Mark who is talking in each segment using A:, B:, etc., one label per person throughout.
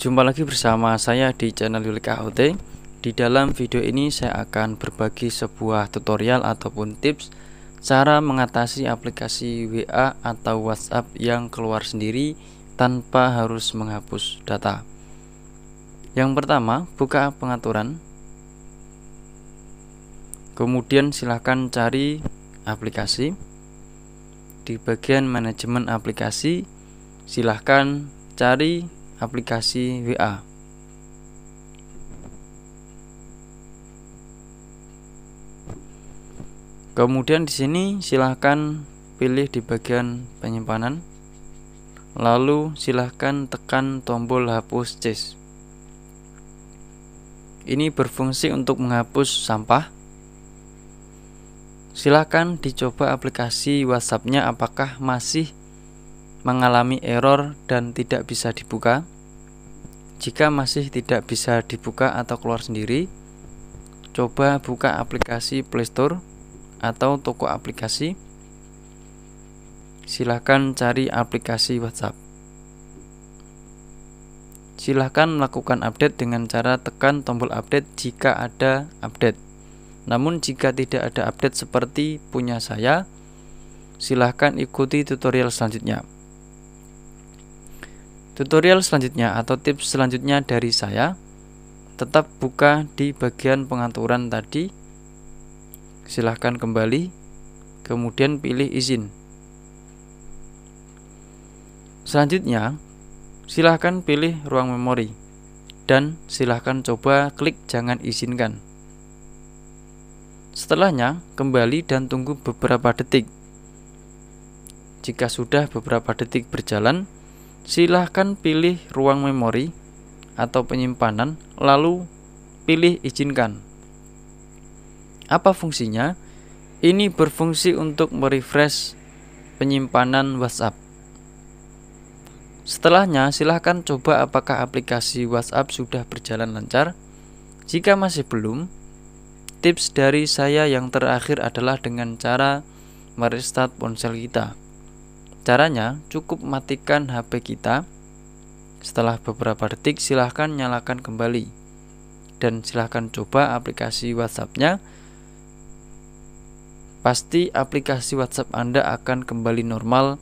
A: Jumpa lagi bersama saya di channel Yulik AOT Di dalam video ini saya akan berbagi sebuah tutorial ataupun tips Cara mengatasi aplikasi WA atau WhatsApp yang keluar sendiri tanpa harus menghapus data Yang pertama, buka pengaturan Kemudian silahkan cari aplikasi Di bagian manajemen aplikasi Silahkan cari aplikasi WA. Kemudian di sini silahkan pilih di bagian penyimpanan. Lalu silahkan tekan tombol hapus CIS. Ini berfungsi untuk menghapus sampah. Silahkan dicoba aplikasi WhatsAppnya, apakah masih mengalami error dan tidak bisa dibuka. Jika masih tidak bisa dibuka atau keluar sendiri, coba buka aplikasi Play Store atau toko aplikasi. Silahkan cari aplikasi WhatsApp. Silahkan melakukan update dengan cara tekan tombol update jika ada update. Namun jika tidak ada update seperti punya saya, silahkan ikuti tutorial selanjutnya. Tutorial selanjutnya atau tips selanjutnya dari saya tetap buka di bagian pengaturan tadi. Silahkan kembali, kemudian pilih izin. Selanjutnya, silahkan pilih ruang memori dan silahkan coba klik "Jangan Izinkan". Setelahnya, kembali dan tunggu beberapa detik. Jika sudah beberapa detik berjalan, Silahkan pilih ruang memori atau penyimpanan, lalu pilih izinkan. Apa fungsinya? Ini berfungsi untuk merefresh penyimpanan WhatsApp. Setelahnya, silahkan coba apakah aplikasi WhatsApp sudah berjalan lancar. Jika masih belum, tips dari saya yang terakhir adalah dengan cara merestart ponsel kita. Caranya cukup matikan HP kita. Setelah beberapa detik silahkan nyalakan kembali dan silahkan coba aplikasi WhatsAppnya. Pasti aplikasi WhatsApp Anda akan kembali normal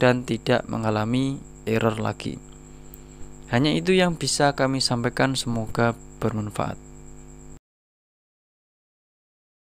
A: dan tidak mengalami error lagi. Hanya itu yang bisa kami sampaikan, semoga bermanfaat.